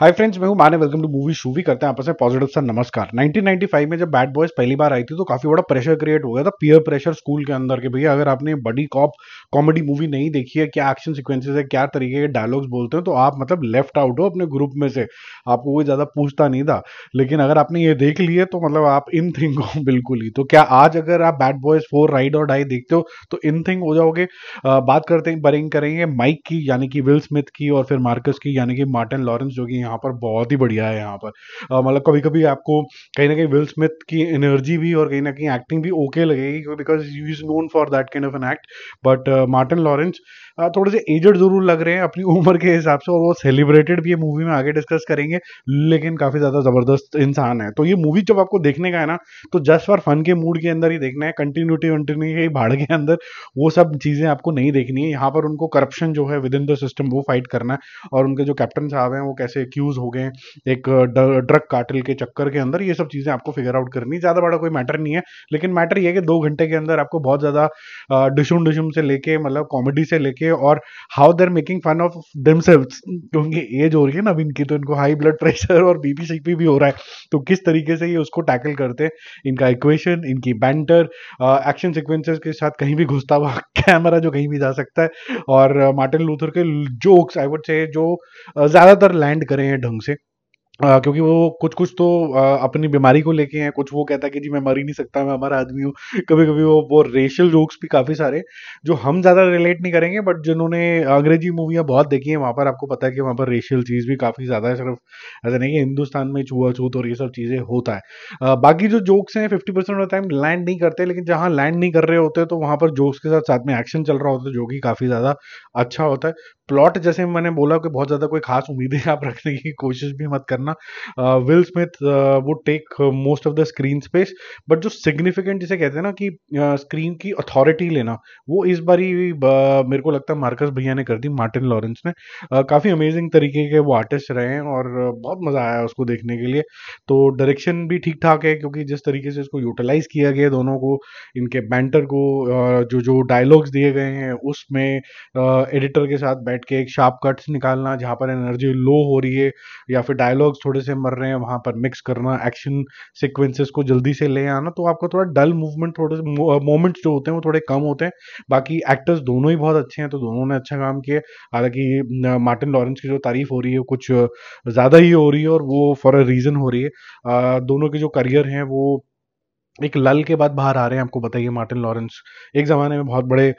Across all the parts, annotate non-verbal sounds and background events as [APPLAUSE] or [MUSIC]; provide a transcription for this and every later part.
hi friends मैं हूं माने वेलकम टू मूवी भी करते हैं आपसे पॉजिटिव सर नमस्कार 1995 में जब बैड बॉयज पहली बार आई थी तो काफी बड़ा प्रेशर क्रिएट हो गया था पीयर प्रेशर स्कूल के अंदर के भैया अगर आपने बड़ी कॉप कॉमेडी मूवी नहीं देखी है क्या एक्शन सिक्वेंसेज है क्या तरीके के डायलॉग्स बोलते हैं तो आप मतलब लेफ्ट आउट हो अपने ग्रुप में से आपको कोई ज़्यादा पूछता नहीं था लेकिन अगर आपने ये देख लिए तो मतलब आप इन थिंग हो [LAUGHS] बिल्कुल ही तो क्या आज अगर आप बैड बॉयज फोर राइड और डाई देखते हो तो इन थिंग हो जाओगे बात करते हैं बरिंग करेंगे माइक की यानी कि विल स्मिथ की और फिर मार्कस की यानी कि मार्टिन लॉरेंस जो कि यहाँ पर बहुत ही बढ़िया है यहाँ पर मतलब कभी कभी आपको कहीं ना कहीं विल स्मिथ की एनर्जी भी और कहीं ना कहीं एक्टिंग भी ओके लगेगी because you is known for that kind of an act but Martin Lawrence हाँ, थोड़े से एजड जरूर लग रहे हैं अपनी [LAUGHS] उम्र के हिसाब से और वो सेलिब्रेटेड भी है मूवी में आगे डिस्कस करेंगे लेकिन काफ़ी ज़्यादा ज़बरदस्त इंसान है तो ये मूवी जब आपको देखने का है ना तो जस्ट फॉर फन के मूड के अंदर ही देखना है कंटिन्यूटी वंटिन्यूटी भाड़ के अंदर वो सब चीज़ें आपको नहीं देखनी है यहाँ पर उनको करप्शन जो है विद इन द सिस्टम वो फाइट करना है और उनके जो कैप्टन साहब हैं वो कैसे एक्यूज़ हो गए एक ड्रग काटिल के चक्कर के अंदर ये सब चीज़ें आपको फिगर आउट करनी ज़्यादा बड़ा कोई मैटर नहीं है लेकिन मैटर ये है कि दो घंटे के अंदर आपको बहुत ज़्यादा डिशुम डिशुम से लेके मतलब कॉमेडी से लेके के और how they're making fun of them क्योंकि एज हो रही है ना अब इनकी तो इनको हाई ब्लड प्रेशर और बीपी सीपी भी हो रहा है तो किस तरीके से ये उसको टैकल करते हैं इनका इक्वेशन इनकी बैंटर एक्शन सिक्वेंसेस के साथ कहीं भी घुसता हुआ कैमरा [LAUGHS] जो कहीं भी जा सकता है और मार्टिन uh, लूथर के जोक्स आई वुड से जो uh, ज़्यादातर लैंड करें हैं ढंग से आ, क्योंकि वो कुछ कुछ तो आ, अपनी बीमारी को लेके हैं कुछ वो कहता है कि जी मैं मर ही नहीं सकता मैं हमारा आदमी हूँ कभी कभी वो वो रेशियल जोक्स भी काफ़ी सारे जो हम ज़्यादा रिलेट नहीं करेंगे बट जिन्होंने अंग्रेजी मूवियाँ बहुत देखी हैं वहाँ पर आपको पता है कि वहाँ पर रेशियल चीज़ भी काफ़ी ज़्यादा है सिर्फ ऐसा नहीं कि हिंदुस्तान में छुआछूत और ये सब चीज़ें होता है आ, बाकी जो जोक्स हैं fifty percent of time land नहीं करते लेकिन जहाँ लैंड नहीं कर रहे होते तो वहाँ पर जोक्स के साथ साथ में एक्शन चल रहा होता है जो कि काफ़ी ज़्यादा अच्छा होता है प्लॉट जैसे मैंने बोला कि बहुत ज़्यादा कोई खास उम्मीदें आप रखने की कोशिश भी मत करना विल स्मिथ वो take most of the screen space but जो सिग्निफिकेंट जिसे कहते हैं ना कि स्क्रीन uh, की अथॉरिटी लेना वो इस बार ही uh, मेरे को लगता है मार्कस भैया ने कर दी मार्टिन लॉरेंस ने uh, काफ़ी अमेजिंग तरीके के वो आर्टिस्ट रहे हैं और बहुत मज़ा आया उसको देखने के लिए तो डायरेक्शन भी ठीक ठाक है क्योंकि जिस तरीके से इसको यूटिलाइज किया गया दोनों को इनके बैंटर को जो जो डायलॉग्स दिए गए हैं उसमें एडिटर के साथ बैठ के एक शार्प कट्स निकालना जहाँ पर एनर्जी लो हो रही है या फिर डायलॉग्स थोड़े से मर रहे हैं वहाँ पर मिक्स करना एक्शन सिक्वेंसेस को जल्दी से ले आना तो आपका थोड़ा डल मूवमेंट थोड़े से मोमेंट्स uh, जो होते हैं वो थोड़े कम होते हैं बाकी एक्टर्स दोनों ही बहुत अच्छे हैं तो दोनों ने अच्छा काम किया हालांकि मार्टिन लॉरेंस की जो तारीफ हो रही है कुछ uh, ज़्यादा ही हो रही है और वो फॉर अ रीज़न हो रही है uh, दोनों के जो करियर हैं वो एक लल के बाद बाहर आ रहे हैं आपको बताइए मार्टिन लॉरेंस एक ज़माने में बहुत बड़े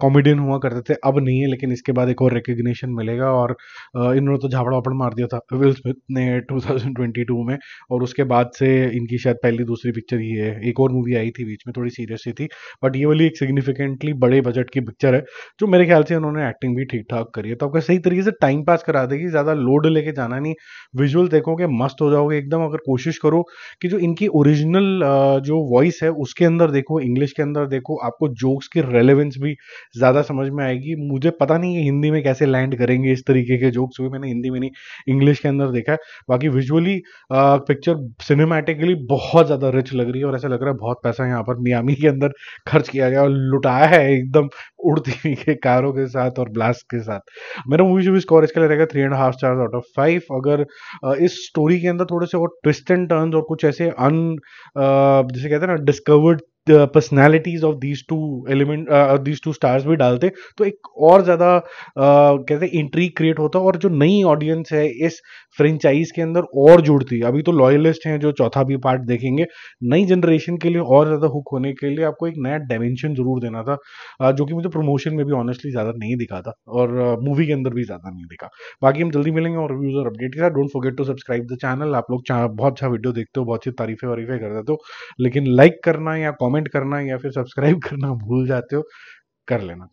कॉमेडियन हुआ करते थे अब नहीं है लेकिन इसके बाद एक और रिकग्निशन मिलेगा और इन्होंने तो झापड़ा वापड़ मार दिया था विल स्मिथ ने 2022 में और उसके बाद से इनकी शायद पहली दूसरी पिक्चर ये है एक और मूवी आई थी बीच में थोड़ी सीरियस ही थी बट ये वाली एक सिग्निफिकेंटली बड़े बजट की पिक्चर है जो मेरे ख्याल से उन्होंने एक्टिंग भी ठीक ठाक करी है तो आपका सही तरीके से टाइम पास करा देगी ज़्यादा लोड लेके जाना नहीं विजुअल देखोगे मस्त हो जाओगे एकदम अगर कोशिश करो कि जो इनकी ओरिजिनल जो वॉइस है उसके अंदर देखो इंग्लिश के अंदर देखो आपको जोक्स की रेलेवेंस भी ज़्यादा समझ में आएगी मुझे पता नहीं है हिंदी में कैसे लैंड करेंगे इस तरीके के जोक्स भी मैंने हिंदी में नहीं इंग्लिश के अंदर देखा है बाकी विजुअली पिक्चर सिनेमेटिकली बहुत ज़्यादा रिच लग रही है और ऐसा लग रहा है बहुत पैसा यहाँ पर मियामी के अंदर खर्च किया गया और लुटाया है एकदम उड़ती हुई के कारों के साथ और ब्लास्ट के साथ मेरा मूवी भी स्कोर इसके लिए रहेगा three and half stars out of five अगर इस स्टोरी के अंदर थोड़े से और ट्विस्ट एंड टर्न्स और कुछ ऐसे अन जैसे कहते हैं ना discovered personalities of these two element these two stars भी डालते तो एक और ज़्यादा uh, कहते हैं इंट्री क्रिएट होता और जो नई ऑडियंस है इस फ्रेंचाइज के अंदर और जुड़ती अभी तो लॉयलिस्ट हैं जो चौथा भी पार्ट देखेंगे नई जनरेशन के लिए और ज़्यादा हुक होने के लिए आपको एक नया डायमेंशन ज़रूर देना था uh, जो कि मुझे प्रमोशन में भी ऑनेस्टली ज़्यादा नहीं दिखा था और मूवी uh, के अंदर भी ज़्यादा नहीं दिखा बाकी हम जल्दी मिलेंगे और रिव्यूज़ और अपडेट के साथ don't forget to subscribe the channel आप लोग बहुत अच्छा वीडियो देखते हो बहुत सी तारीफें वारीफें कर देते हो लेकिन लाइक करना या कॉमेंट कमेंट करना या फिर सब्सक्राइब करना भूल जाते हो कर लेना